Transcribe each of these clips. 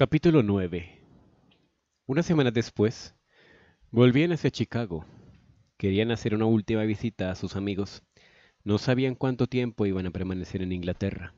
Capítulo 9 Una semana después, volvían hacia Chicago. Querían hacer una última visita a sus amigos. No sabían cuánto tiempo iban a permanecer en Inglaterra,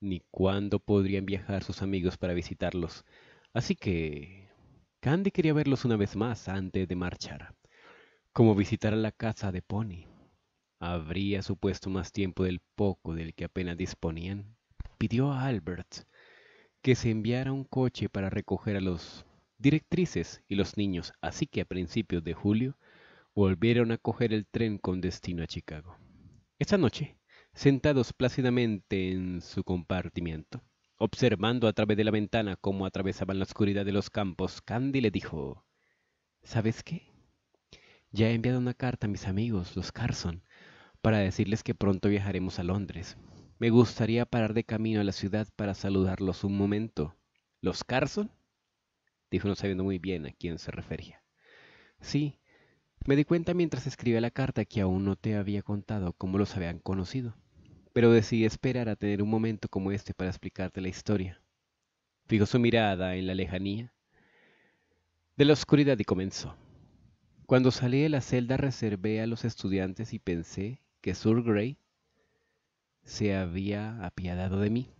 ni cuándo podrían viajar sus amigos para visitarlos. Así que... Candy quería verlos una vez más antes de marchar. Como visitar a la casa de Pony. Habría supuesto más tiempo del poco del que apenas disponían. Pidió a Albert que se enviara un coche para recoger a los directrices y los niños, así que a principios de julio volvieron a coger el tren con destino a Chicago. Esa noche, sentados plácidamente en su compartimiento, observando a través de la ventana cómo atravesaban la oscuridad de los campos, Candy le dijo, ¿Sabes qué? Ya he enviado una carta a mis amigos, los Carson, para decirles que pronto viajaremos a Londres. Me gustaría parar de camino a la ciudad para saludarlos un momento. ¿Los Carson? Dijo no sabiendo muy bien a quién se refería. Sí, me di cuenta mientras escribía la carta que aún no te había contado cómo los habían conocido, pero decidí esperar a tener un momento como este para explicarte la historia. Fijó su mirada en la lejanía de la oscuridad y comenzó. Cuando salí de la celda reservé a los estudiantes y pensé que Sur se había apiadado de mí.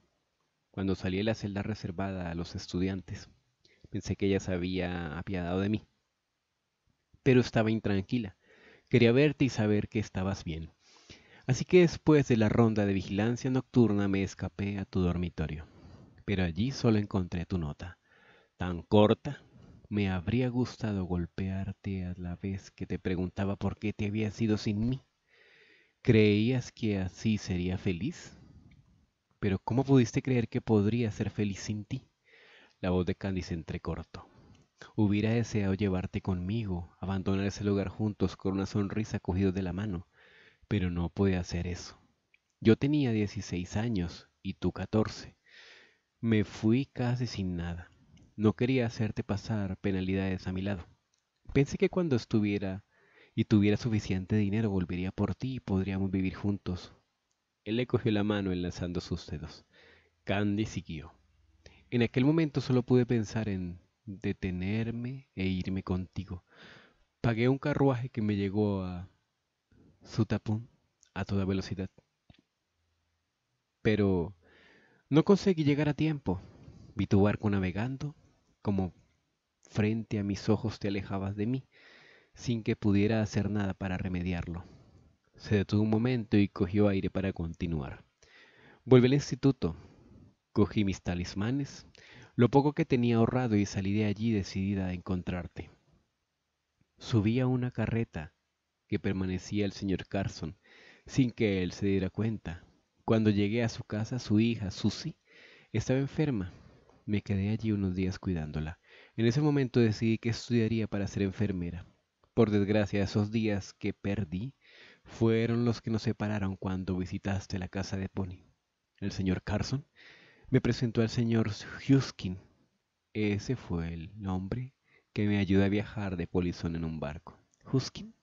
Cuando salí de la celda reservada a los estudiantes, pensé que ella se había apiadado de mí. Pero estaba intranquila. Quería verte y saber que estabas bien. Así que después de la ronda de vigilancia nocturna me escapé a tu dormitorio. Pero allí solo encontré tu nota. Tan corta, me habría gustado golpearte a la vez que te preguntaba por qué te había sido sin mí. ¿Creías que así sería feliz? Pero ¿cómo pudiste creer que podría ser feliz sin ti? La voz de Candice entrecortó. Hubiera deseado llevarte conmigo, abandonar ese lugar juntos con una sonrisa cogida de la mano, pero no pude hacer eso. Yo tenía 16 años y tú 14. Me fui casi sin nada. No quería hacerte pasar penalidades a mi lado. Pensé que cuando estuviera y tuviera suficiente dinero volvería por ti y podríamos vivir juntos. Él le cogió la mano enlazando sus dedos. Candy siguió. En aquel momento solo pude pensar en detenerme e irme contigo. Pagué un carruaje que me llegó a Sutapun a toda velocidad. Pero no conseguí llegar a tiempo. Vi tu barco navegando, como frente a mis ojos te alejabas de mí sin que pudiera hacer nada para remediarlo. Se detuvo un momento y cogió aire para continuar. Volví al instituto, cogí mis talismanes, lo poco que tenía ahorrado y salí de allí decidida a encontrarte. Subí a una carreta que permanecía el señor Carson, sin que él se diera cuenta. Cuando llegué a su casa, su hija, Susie, estaba enferma. Me quedé allí unos días cuidándola. En ese momento decidí que estudiaría para ser enfermera. Por desgracia, esos días que perdí fueron los que nos separaron cuando visitaste la casa de Pony. El señor Carson me presentó al señor Huskin. Ese fue el nombre que me ayudó a viajar de polizón en un barco. Huskin.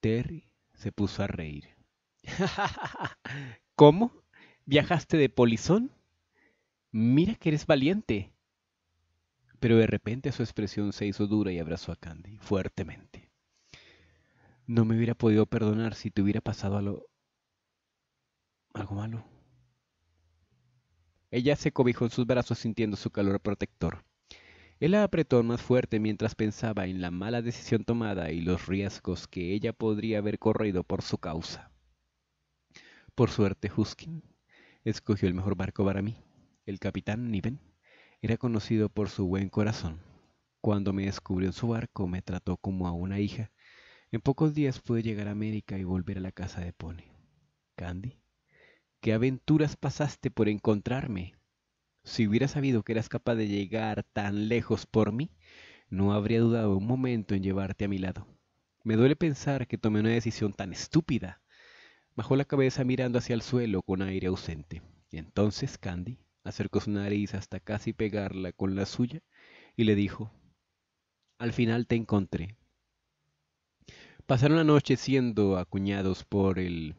Terry se puso a reír. ¿Cómo? ¿Viajaste de polizón? Mira que eres valiente pero de repente su expresión se hizo dura y abrazó a Candy fuertemente. No me hubiera podido perdonar si te hubiera pasado algo, algo malo. Ella se cobijó en sus brazos sintiendo su calor protector. Él la apretó más fuerte mientras pensaba en la mala decisión tomada y los riesgos que ella podría haber corrido por su causa. Por suerte, Huskin escogió el mejor barco para mí, el capitán Niven. Era conocido por su buen corazón. Cuando me descubrió en su barco me trató como a una hija. En pocos días pude llegar a América y volver a la casa de Pony. Candy, ¿qué aventuras pasaste por encontrarme? Si hubiera sabido que eras capaz de llegar tan lejos por mí, no habría dudado un momento en llevarte a mi lado. Me duele pensar que tomé una decisión tan estúpida. Bajó la cabeza mirando hacia el suelo con aire ausente. Y entonces Candy acercó su nariz hasta casi pegarla con la suya y le dijo, Al final te encontré. Pasaron la noche siendo acuñados por el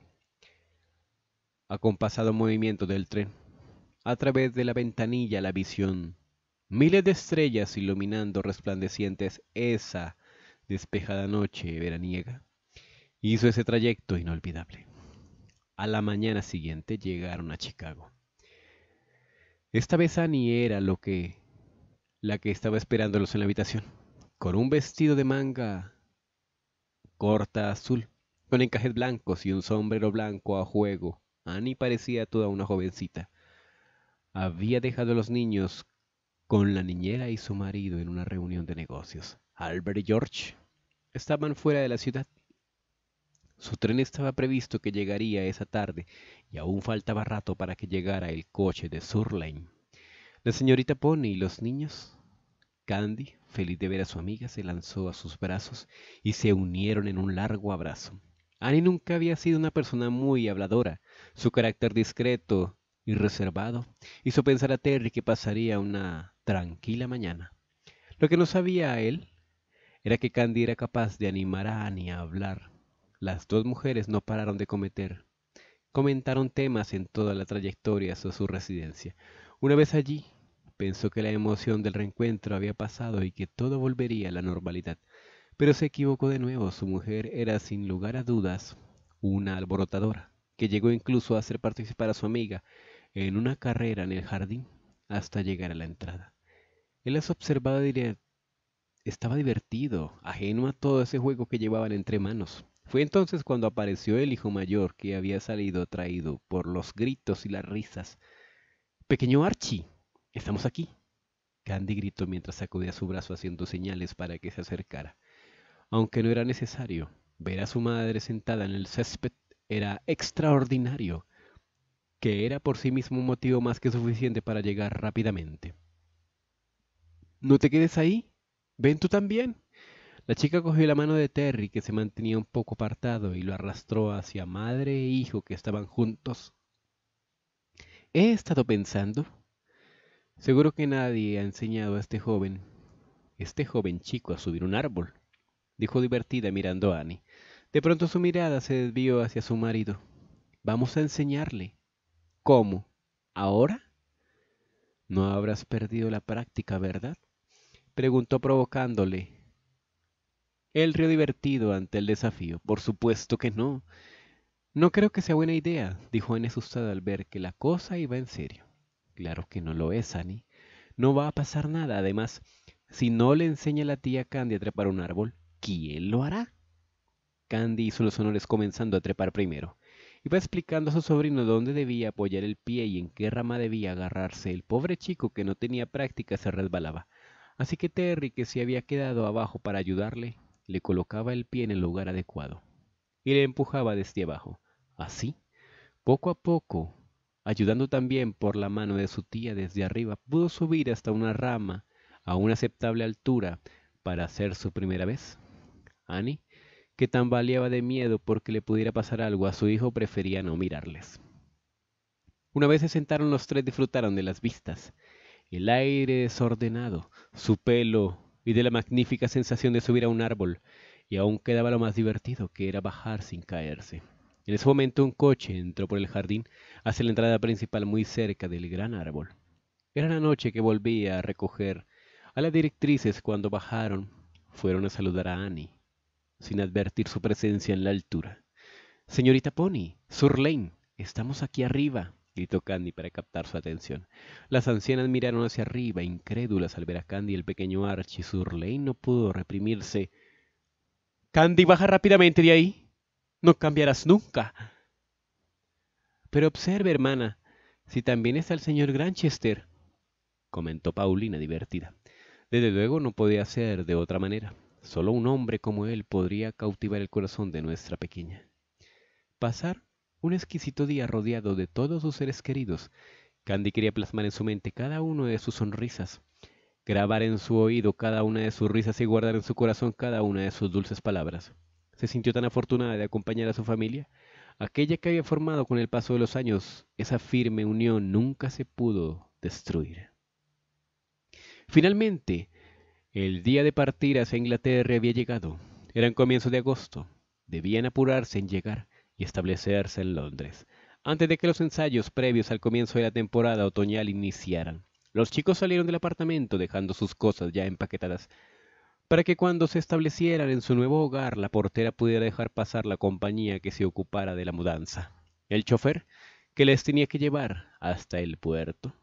acompasado movimiento del tren. A través de la ventanilla la visión, miles de estrellas iluminando resplandecientes esa despejada noche veraniega, hizo ese trayecto inolvidable. A la mañana siguiente llegaron a Chicago. Esta vez Annie era lo que la que estaba esperándolos en la habitación, con un vestido de manga corta azul, con encajes blancos y un sombrero blanco a juego. Annie parecía toda una jovencita. Había dejado a los niños con la niñera y su marido en una reunión de negocios. Albert y George estaban fuera de la ciudad su tren estaba previsto que llegaría esa tarde y aún faltaba rato para que llegara el coche de Surlane. La señorita Pony y los niños. Candy, feliz de ver a su amiga, se lanzó a sus brazos y se unieron en un largo abrazo. Annie nunca había sido una persona muy habladora. Su carácter discreto y reservado hizo pensar a Terry que pasaría una tranquila mañana. Lo que no sabía él era que Candy era capaz de animar a Annie a hablar las dos mujeres no pararon de cometer. Comentaron temas en toda la trayectoria hasta su residencia. Una vez allí, pensó que la emoción del reencuentro había pasado y que todo volvería a la normalidad. Pero se equivocó de nuevo. Su mujer era, sin lugar a dudas, una alborotadora, que llegó incluso a hacer participar a su amiga en una carrera en el jardín hasta llegar a la entrada. Él las observaba diría, estaba divertido, ajeno a todo ese juego que llevaban entre manos. Fue entonces cuando apareció el hijo mayor que había salido traído por los gritos y las risas. Pequeño Archie, estamos aquí. Candy gritó mientras sacudía su brazo haciendo señales para que se acercara. Aunque no era necesario, ver a su madre sentada en el césped era extraordinario, que era por sí mismo un motivo más que suficiente para llegar rápidamente. No te quedes ahí. Ven tú también, la chica cogió la mano de Terry, que se mantenía un poco apartado, y lo arrastró hacia madre e hijo que estaban juntos. He estado pensando. Seguro que nadie ha enseñado a este joven, este joven chico, a subir un árbol, dijo divertida mirando a Annie. De pronto su mirada se desvió hacia su marido. Vamos a enseñarle. ¿Cómo? ¿Ahora? No habrás perdido la práctica, ¿verdad? preguntó provocándole, el río divertido ante el desafío. Por supuesto que no. No creo que sea buena idea, dijo en asustada al ver que la cosa iba en serio. Claro que no lo es, Annie. No va a pasar nada. Además, si no le enseña la tía Candy a trepar un árbol, ¿quién lo hará? Candy hizo los honores comenzando a trepar primero. Iba explicando a su sobrino dónde debía apoyar el pie y en qué rama debía agarrarse. El pobre chico que no tenía práctica se resbalaba. Así que Terry, que se había quedado abajo para ayudarle, le colocaba el pie en el lugar adecuado y le empujaba desde abajo. Así, poco a poco, ayudando también por la mano de su tía desde arriba, pudo subir hasta una rama a una aceptable altura para hacer su primera vez. Annie, que tambaleaba de miedo porque le pudiera pasar algo a su hijo, prefería no mirarles. Una vez se sentaron los tres disfrutaron de las vistas. El aire desordenado, su pelo y de la magnífica sensación de subir a un árbol, y aún quedaba lo más divertido, que era bajar sin caerse. En ese momento un coche entró por el jardín hacia la entrada principal muy cerca del gran árbol. Era la noche que volvía a recoger a las directrices cuando bajaron, fueron a saludar a Annie, sin advertir su presencia en la altura. Señorita Pony, Sur estamos aquí arriba gritó Candy para captar su atención. Las ancianas miraron hacia arriba, incrédulas al ver a Candy. El pequeño Archie Surley no pudo reprimirse. Candy, baja rápidamente de ahí. No cambiarás nunca. Pero observe, hermana, si también está el señor Granchester, comentó Paulina divertida. Desde luego no podía ser de otra manera. Solo un hombre como él podría cautivar el corazón de nuestra pequeña. Pasar un exquisito día rodeado de todos sus seres queridos. Candy quería plasmar en su mente cada una de sus sonrisas, grabar en su oído cada una de sus risas y guardar en su corazón cada una de sus dulces palabras. Se sintió tan afortunada de acompañar a su familia, aquella que había formado con el paso de los años, esa firme unión nunca se pudo destruir. Finalmente, el día de partir hacia Inglaterra había llegado. Eran comienzos de agosto. Debían apurarse en llegar establecerse en Londres, antes de que los ensayos previos al comienzo de la temporada otoñal iniciaran. Los chicos salieron del apartamento dejando sus cosas ya empaquetadas, para que cuando se establecieran en su nuevo hogar la portera pudiera dejar pasar la compañía que se ocupara de la mudanza. El chofer, que les tenía que llevar hasta el puerto,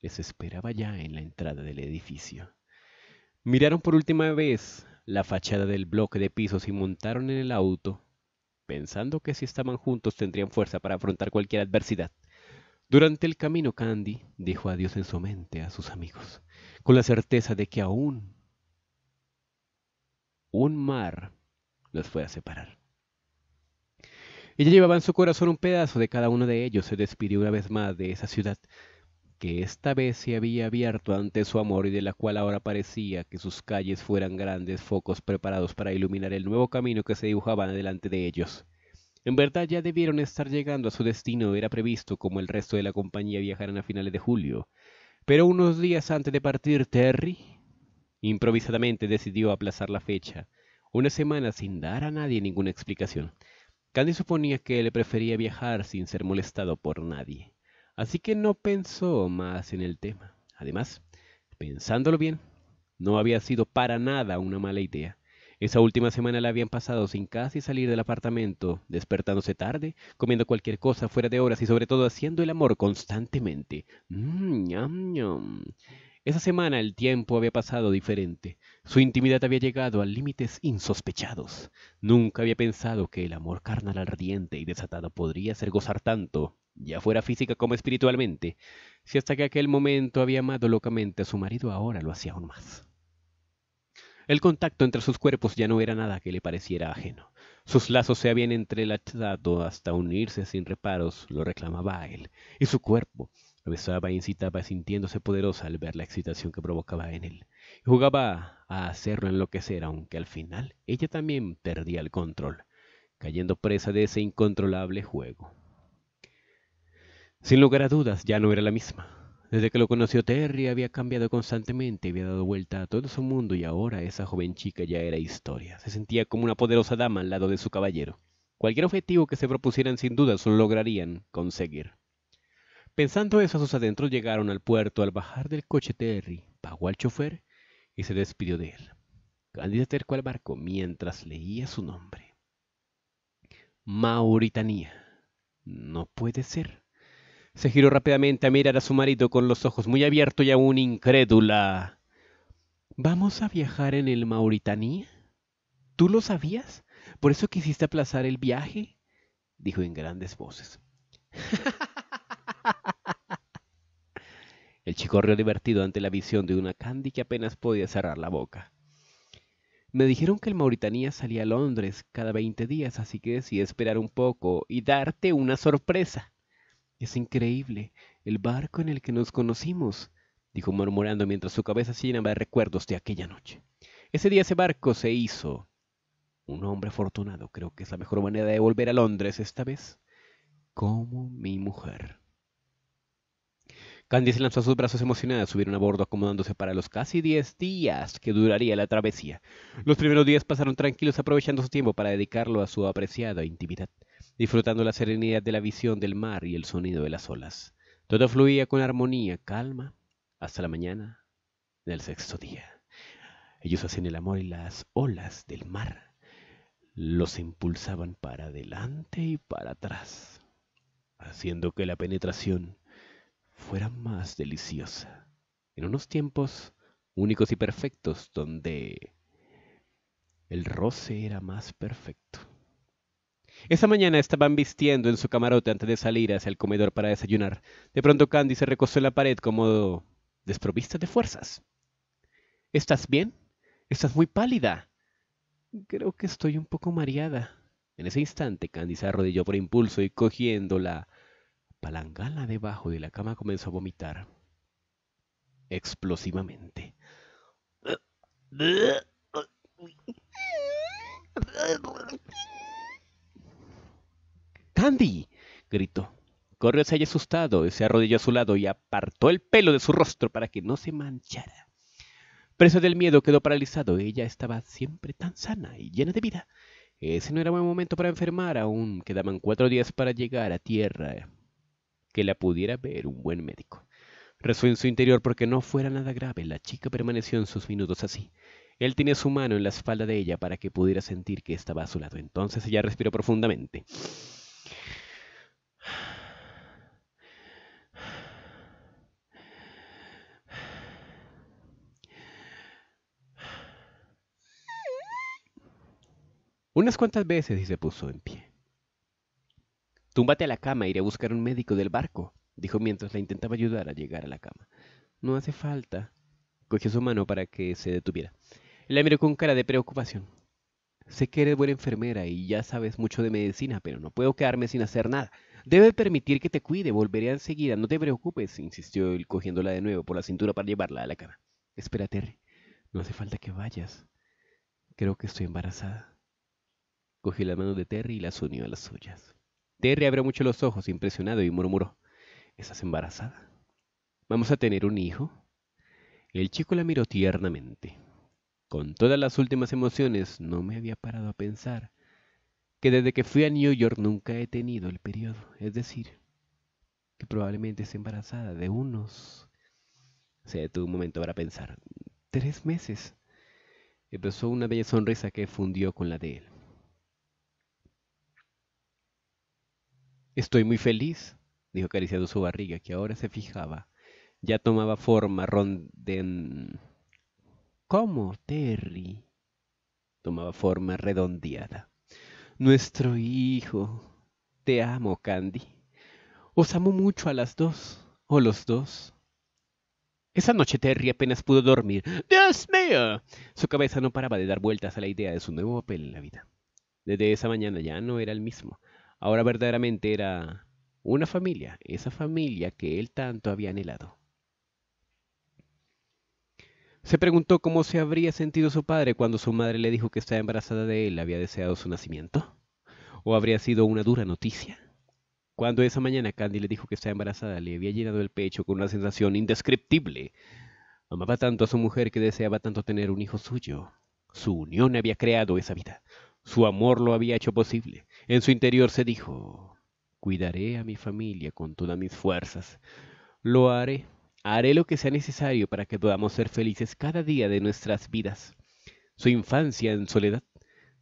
les esperaba ya en la entrada del edificio. Miraron por última vez la fachada del bloque de pisos y montaron en el auto pensando que si estaban juntos tendrían fuerza para afrontar cualquier adversidad. Durante el camino, Candy dijo adiós en su mente a sus amigos, con la certeza de que aún un mar los fue a separar. Ella llevaba en su corazón un pedazo de cada uno de ellos. Se despidió una vez más de esa ciudad, que esta vez se había abierto ante su amor y de la cual ahora parecía que sus calles fueran grandes focos preparados para iluminar el nuevo camino que se dibujaban delante de ellos. En verdad ya debieron estar llegando a su destino, era previsto como el resto de la compañía viajaran a finales de julio. Pero unos días antes de partir, Terry improvisadamente decidió aplazar la fecha, una semana sin dar a nadie ninguna explicación. Candy suponía que él prefería viajar sin ser molestado por nadie. Así que no pensó más en el tema. Además, pensándolo bien, no había sido para nada una mala idea. Esa última semana la habían pasado sin casi salir del apartamento, despertándose tarde, comiendo cualquier cosa fuera de horas y sobre todo haciendo el amor constantemente. Mm, esa semana el tiempo había pasado diferente. Su intimidad había llegado a límites insospechados. Nunca había pensado que el amor carnal ardiente y desatado podría hacer gozar tanto, ya fuera física como espiritualmente, si hasta que aquel momento había amado locamente a su marido ahora lo hacía aún más. El contacto entre sus cuerpos ya no era nada que le pareciera ajeno. Sus lazos se habían entrelazado hasta unirse sin reparos, lo reclamaba a él, y su cuerpo, Besaba e incitaba sintiéndose poderosa al ver la excitación que provocaba en él. Jugaba a hacerlo enloquecer, aunque al final ella también perdía el control, cayendo presa de ese incontrolable juego. Sin lugar a dudas, ya no era la misma. Desde que lo conoció Terry había cambiado constantemente, había dado vuelta a todo su mundo y ahora esa joven chica ya era historia. Se sentía como una poderosa dama al lado de su caballero. Cualquier objetivo que se propusieran sin dudas lo lograrían conseguir. Pensando eso a sus adentros llegaron al puerto. Al bajar del coche Terry pagó al chofer y se despidió de él. Candy se acercó al barco mientras leía su nombre. Mauritania. No puede ser. Se giró rápidamente a mirar a su marido con los ojos muy abiertos y aún incrédula. ¿Vamos a viajar en el Mauritania? ¿Tú lo sabías? ¿Por eso quisiste aplazar el viaje? dijo en grandes voces. El chico rió divertido ante la visión de una Candy que apenas podía cerrar la boca. Me dijeron que el Mauritania salía a Londres cada 20 días, así que decidí esperar un poco y darte una sorpresa. Es increíble, el barco en el que nos conocimos, dijo murmurando mientras su cabeza se llenaba de recuerdos de aquella noche. Ese día ese barco se hizo. Un hombre afortunado, creo que es la mejor manera de volver a Londres esta vez. Como mi mujer. Candice lanzó sus brazos emocionada, subieron a bordo acomodándose para los casi 10 días que duraría la travesía. Los primeros días pasaron tranquilos aprovechando su tiempo para dedicarlo a su apreciada intimidad, disfrutando la serenidad de la visión del mar y el sonido de las olas. Todo fluía con armonía, calma, hasta la mañana del sexto día. Ellos hacían el amor y las olas del mar los impulsaban para adelante y para atrás, haciendo que la penetración fuera más deliciosa. En unos tiempos únicos y perfectos donde el roce era más perfecto. Esa mañana estaban vistiendo en su camarote antes de salir hacia el comedor para desayunar. De pronto Candy se recostó en la pared como desprovista de fuerzas. ¿Estás bien? Estás muy pálida. Creo que estoy un poco mareada. En ese instante Candy se arrodilló por impulso y cogiéndola Palangana debajo de la cama comenzó a vomitar explosivamente. ¡Candy! gritó. Corrió hacia ella asustado, se arrodilló a su lado y apartó el pelo de su rostro para que no se manchara. Preso del miedo, quedó paralizado. Ella estaba siempre tan sana y llena de vida. Ese no era buen momento para enfermar, aún quedaban cuatro días para llegar a tierra que la pudiera ver un buen médico. Rezó en su interior porque no fuera nada grave. La chica permaneció en sus minutos así. Él tenía su mano en la espalda de ella para que pudiera sentir que estaba a su lado. Entonces ella respiró profundamente. Unas cuantas veces y se puso en pie. Túmbate a la cama, iré a buscar un médico del barco, dijo mientras la intentaba ayudar a llegar a la cama. No hace falta. Cogió su mano para que se detuviera. La miró con cara de preocupación. Sé que eres buena enfermera y ya sabes mucho de medicina, pero no puedo quedarme sin hacer nada. Debe permitir que te cuide, volveré enseguida, no te preocupes, insistió él cogiéndola de nuevo por la cintura para llevarla a la cama. Espera, Terry, no hace falta que vayas. Creo que estoy embarazada. Cogió la mano de Terry y las unió a las suyas. Terry abrió mucho los ojos, impresionado, y murmuró, ¿Estás embarazada? ¿Vamos a tener un hijo? El chico la miró tiernamente. Con todas las últimas emociones, no me había parado a pensar que desde que fui a New York nunca he tenido el periodo, es decir, que probablemente esté embarazada de unos... Se detuvo un momento para pensar. Tres meses. Empezó una bella sonrisa que fundió con la de él. Estoy muy feliz, dijo acariciando su barriga, que ahora se fijaba. Ya tomaba forma ronden... ¿Cómo, Terry? Tomaba forma redondeada. Nuestro hijo. Te amo, Candy. Os amo mucho a las dos, o los dos. Esa noche Terry apenas pudo dormir. ¡Dios mío! Su cabeza no paraba de dar vueltas a la idea de su nuevo papel en la vida. Desde esa mañana ya no era el mismo. Ahora verdaderamente era una familia, esa familia que él tanto había anhelado. Se preguntó cómo se habría sentido su padre cuando su madre le dijo que estaba embarazada de él, había deseado su nacimiento. ¿O habría sido una dura noticia? Cuando esa mañana Candy le dijo que estaba embarazada, le había llenado el pecho con una sensación indescriptible. Amaba tanto a su mujer que deseaba tanto tener un hijo suyo. Su unión había creado esa vida. Su amor lo había hecho posible. En su interior se dijo, cuidaré a mi familia con todas mis fuerzas. Lo haré. Haré lo que sea necesario para que podamos ser felices cada día de nuestras vidas. Su infancia en soledad,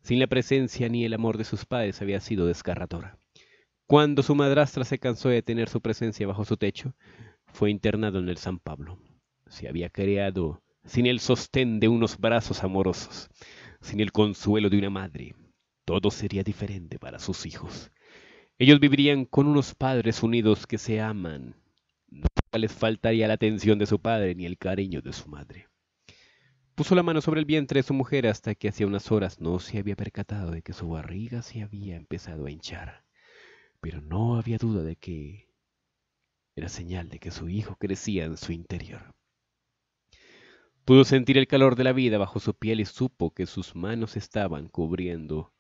sin la presencia ni el amor de sus padres, había sido desgarradora. Cuando su madrastra se cansó de tener su presencia bajo su techo, fue internado en el San Pablo. Se había creado sin el sostén de unos brazos amorosos sin el consuelo de una madre. Todo sería diferente para sus hijos. Ellos vivirían con unos padres unidos que se aman. No les faltaría la atención de su padre ni el cariño de su madre. Puso la mano sobre el vientre de su mujer hasta que hacía unas horas no se había percatado de que su barriga se había empezado a hinchar. Pero no había duda de que era señal de que su hijo crecía en su interior. Pudo sentir el calor de la vida bajo su piel y supo que sus manos estaban cubriendo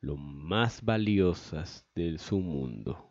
lo más valiosas de su mundo.